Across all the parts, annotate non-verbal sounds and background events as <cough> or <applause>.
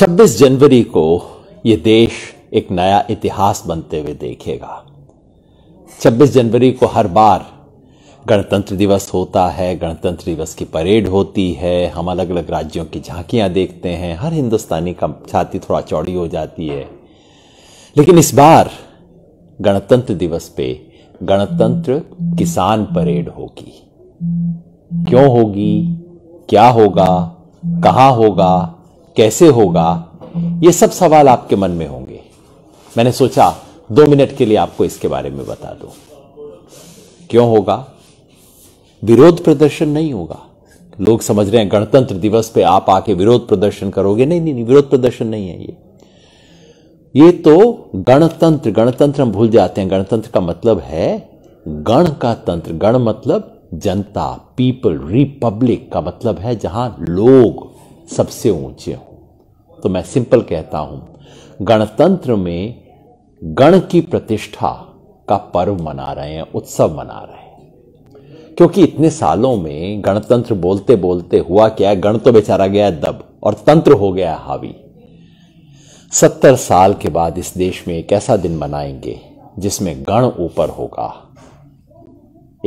26 जनवरी को ये देश एक नया इतिहास बनते हुए देखेगा 26 जनवरी को हर बार गणतंत्र दिवस होता है गणतंत्र दिवस की परेड होती है हम अलग अलग राज्यों की झांकियां देखते हैं हर हिंदुस्तानी का छाती थोड़ा चौड़ी हो जाती है लेकिन इस बार गणतंत्र दिवस पे गणतंत्र किसान परेड होगी क्यों होगी क्या होगा कहाँ होगा कैसे होगा ये सब सवाल आपके मन में होंगे मैंने सोचा दो मिनट के लिए आपको इसके बारे में बता दूं क्यों होगा विरोध प्रदर्शन नहीं होगा लोग समझ रहे हैं गणतंत्र दिवस पे आप आके विरोध प्रदर्शन करोगे नहीं नहीं नहीं विरोध प्रदर्शन नहीं है ये ये तो गणतंत्र गणतंत्र हम भूल जाते हैं गणतंत्र का मतलब है गण का तंत्र गण मतलब जनता पीपल रिपब्लिक का मतलब है जहां लोग सबसे ऊंचे हों तो मैं सिंपल कहता हूं गणतंत्र में गण की प्रतिष्ठा का पर्व मना रहे हैं उत्सव मना रहे हैं क्योंकि इतने सालों में गणतंत्र बोलते बोलते हुआ क्या गण तो बेचारा गया दब और तंत्र हो गया हावी सत्तर साल के बाद इस देश में एक ऐसा दिन मनाएंगे जिसमें गण ऊपर होगा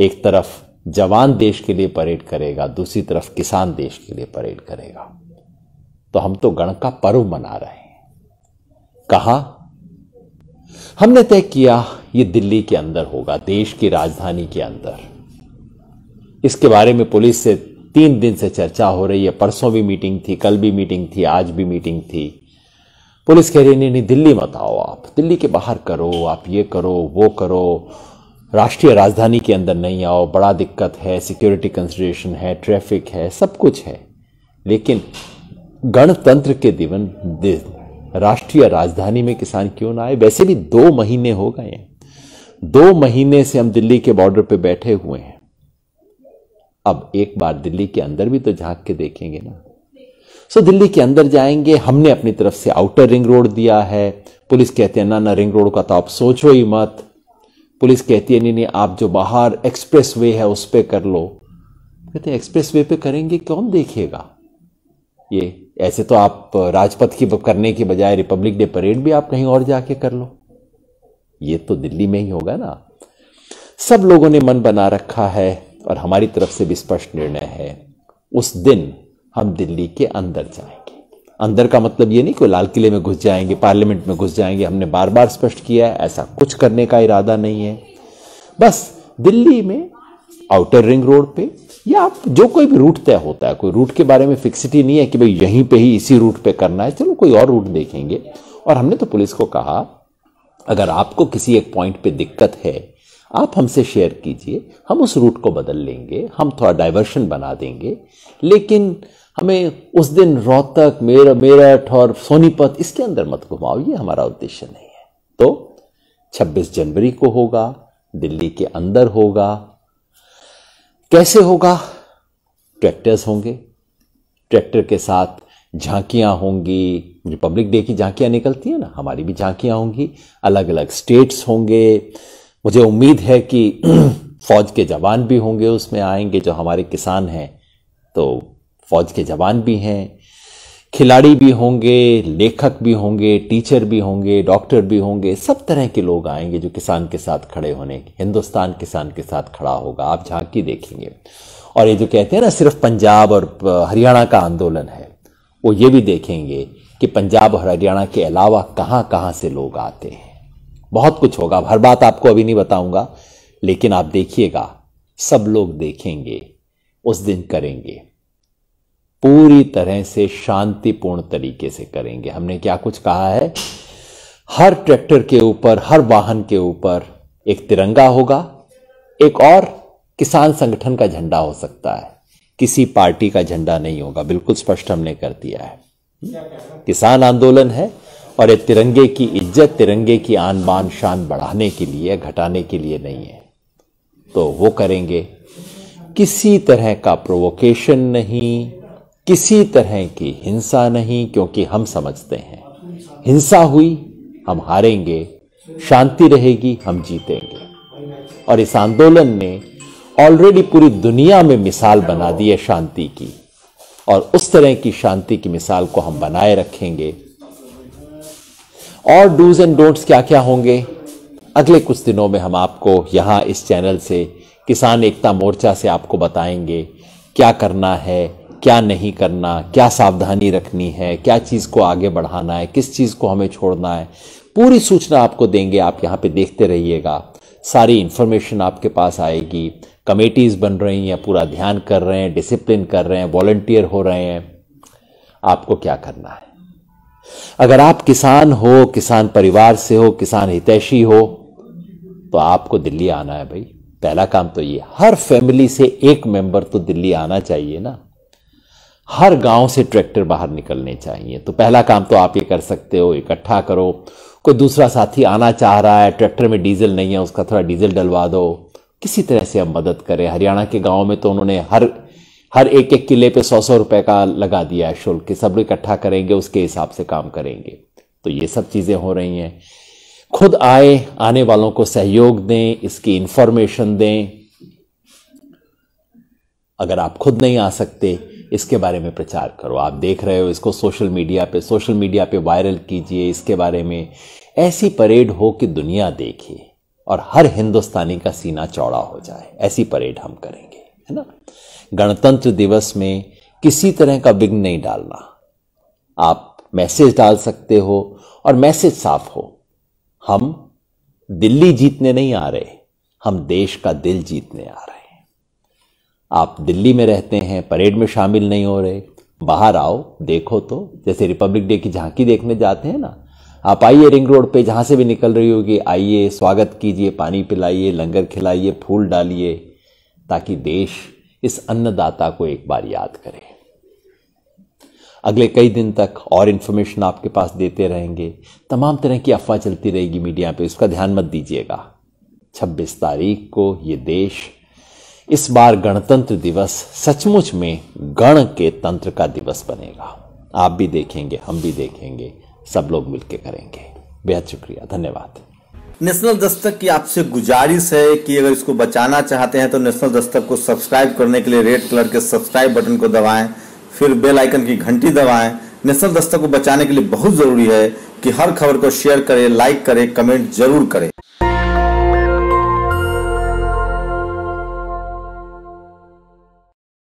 एक तरफ जवान देश के लिए परेड करेगा दूसरी तरफ किसान देश के लिए परेड करेगा तो हम तो गण का पर्व मना रहे हैं कहा हमने तय किया ये दिल्ली के अंदर होगा देश की राजधानी के अंदर इसके बारे में पुलिस से तीन दिन से चर्चा हो रही है परसों भी मीटिंग थी कल भी मीटिंग थी आज भी मीटिंग थी पुलिस कह रही नहीं नहीं दिल्ली मत आओ आप दिल्ली के बाहर करो आप ये करो वो करो राष्ट्रीय राजधानी के अंदर नहीं आओ बड़ा दिक्कत है सिक्योरिटी कंसिडरेशन है ट्रैफिक है सब कुछ है लेकिन गणतंत्र के दिवन राष्ट्रीय राजधानी में किसान क्यों ना आए वैसे भी दो महीने हो गए हैं दो महीने से हम दिल्ली के बॉर्डर पे बैठे हुए हैं अब एक बार दिल्ली के अंदर भी तो झांक के देखेंगे ना सो दिल्ली के अंदर जाएंगे हमने अपनी तरफ से आउटर रिंग रोड दिया है पुलिस कहती है ना ना रिंग रोड का तो आप सोचो ही मत पुलिस कहती है नहीं नहीं आप जो बाहर एक्सप्रेस वे है उस पर कर लो कहते हैं एक्सप्रेस वे पे करेंगे कौन देखेगा ये ऐसे तो आप राजपथ की करने की बजाय रिपब्लिक डे परेड भी आप कहीं और जाके कर लो ये तो दिल्ली में ही होगा ना सब लोगों ने मन बना रखा है और हमारी तरफ से भी स्पष्ट निर्णय है उस दिन हम दिल्ली के अंदर जाएंगे अंदर का मतलब ये नहीं कि लाल किले में घुस जाएंगे पार्लियामेंट में घुस जाएंगे हमने बार बार स्पष्ट किया है ऐसा कुछ करने का इरादा नहीं है बस दिल्ली में आउटर रिंग रोड पे या आप जो कोई भी रूट तय होता है कोई रूट के बारे में फिक्सिटी नहीं है कि भाई यहीं पे ही इसी रूट पे करना है चलो कोई और रूट देखेंगे और हमने तो पुलिस को कहा अगर आपको किसी एक पॉइंट पे दिक्कत है आप हमसे शेयर कीजिए हम उस रूट को बदल लेंगे हम थोड़ा डाइवर्शन बना देंगे लेकिन हमें उस दिन रोहतक मेर मेरठ और सोनीपत इसके अंदर मत घुमाओ ये हमारा उद्देश्य नहीं है तो 26 जनवरी को होगा दिल्ली के अंदर होगा कैसे होगा ट्रैक्टर्स होंगे ट्रैक्टर के साथ झांकियां होंगी रिपब्लिक डे की झांकियां निकलती हैं ना हमारी भी झांकियां होंगी अलग अलग स्टेट्स होंगे मुझे उम्मीद है कि <clears throat> फौज के जवान भी होंगे उसमें आएंगे जो हमारे किसान हैं तो फौज के जवान भी हैं खिलाड़ी भी होंगे लेखक भी होंगे टीचर भी होंगे डॉक्टर भी होंगे सब तरह के लोग आएंगे जो किसान के साथ खड़े होने हिंदुस्तान किसान के साथ खड़ा होगा आप झांकी देखेंगे और ये जो कहते हैं ना सिर्फ पंजाब और हरियाणा का आंदोलन है वो ये भी देखेंगे कि पंजाब और हरियाणा के अलावा कहाँ कहाँ से लोग आते हैं बहुत कुछ होगा हर बात आपको अभी नहीं बताऊंगा लेकिन आप देखिएगा सब लोग देखेंगे उस दिन करेंगे पूरी तरह से शांतिपूर्ण तरीके से करेंगे हमने क्या कुछ कहा है हर ट्रैक्टर के ऊपर हर वाहन के ऊपर एक तिरंगा होगा एक और किसान संगठन का झंडा हो सकता है किसी पार्टी का झंडा नहीं होगा बिल्कुल स्पष्ट हमने कर दिया है किसान आंदोलन है और ये तिरंगे की इज्जत तिरंगे की आन बान शान बढ़ाने के लिए घटाने के लिए नहीं है तो वो करेंगे किसी तरह का प्रोवोकेशन नहीं किसी तरह की हिंसा नहीं क्योंकि हम समझते हैं हिंसा हुई हम हारेंगे शांति रहेगी हम जीतेंगे और इस आंदोलन ने ऑलरेडी पूरी दुनिया में मिसाल बना दी है शांति की और उस तरह की शांति की मिसाल को हम बनाए रखेंगे और डूज एंड डोंट्स क्या क्या होंगे अगले कुछ दिनों में हम आपको यहां इस चैनल से किसान एकता मोर्चा से आपको बताएंगे क्या करना है क्या नहीं करना क्या सावधानी रखनी है क्या चीज़ को आगे बढ़ाना है किस चीज़ को हमें छोड़ना है पूरी सूचना आपको देंगे आप यहाँ पे देखते रहिएगा सारी इन्फॉर्मेशन आपके पास आएगी कमेटीज़ बन रही हैं पूरा ध्यान कर रहे हैं डिसिप्लिन कर रहे हैं वॉल्टियर हो रहे हैं आपको क्या करना है अगर आप किसान हो किसान परिवार से हो किसान हितैषी हो तो आपको दिल्ली आना है भाई पहला काम तो ये हर फैमिली से एक मेंबर तो दिल्ली आना चाहिए ना हर गांव से ट्रैक्टर बाहर निकलने चाहिए तो पहला काम तो आप ये कर सकते हो इकट्ठा करो कोई दूसरा साथी आना चाह रहा है ट्रैक्टर में डीजल नहीं है उसका थोड़ा डीजल डलवा दो किसी तरह से हम मदद करें हरियाणा के गाँव में तो उन्होंने हर हर एक एक किले पे सौ सौ रुपए का लगा दिया है शुल्क सब इकट्ठा करेंगे उसके हिसाब से काम करेंगे तो ये सब चीज़ें हो रही हैं खुद आए आने वालों को सहयोग दें इसकी इंफॉर्मेशन दें अगर आप खुद नहीं आ सकते इसके बारे में प्रचार करो आप देख रहे हो इसको सोशल मीडिया पे सोशल मीडिया पे वायरल कीजिए इसके बारे में ऐसी परेड हो कि दुनिया देखे और हर हिंदुस्तानी का सीना चौड़ा हो जाए ऐसी परेड हम करेंगे है ना गणतंत्र दिवस में किसी तरह का विघ्न नहीं डालना आप मैसेज डाल सकते हो और मैसेज साफ हो हम दिल्ली जीतने नहीं आ रहे हम देश का दिल जीतने आ रहे हैं आप दिल्ली में रहते हैं परेड में शामिल नहीं हो रहे बाहर आओ देखो तो जैसे रिपब्लिक डे की झांकी देखने जाते हैं ना आप आइए रिंग रोड पे जहाँ से भी निकल रही होगी आइए स्वागत कीजिए पानी पिलाइए लंगर खिलाइए फूल डालिए ताकि देश इस अन्नदाता को एक बार याद करे अगले कई दिन तक और इन्फॉर्मेशन आपके पास देते रहेंगे तमाम तरह की अफवाह चलती रहेगी मीडिया पे उसका ध्यान मत दीजिएगा 26 तारीख को ये देश इस बार गणतंत्र दिवस सचमुच में गण के तंत्र का दिवस बनेगा आप भी देखेंगे हम भी देखेंगे सब लोग मिलकर करेंगे बेहद शुक्रिया धन्यवाद नेशनल दस्तक की आपसे गुजारिश है कि अगर इसको बचाना चाहते हैं तो नेशनल दस्तक को सब्सक्राइब करने के लिए रेड कलर के सब्सक्राइब बटन को दबाएं फिर बेल आइकन की घंटी दबाएं नेशनल दस्तक को बचाने के लिए बहुत ज़रूरी है कि हर खबर को शेयर करें लाइक करें कमेंट जरूर करें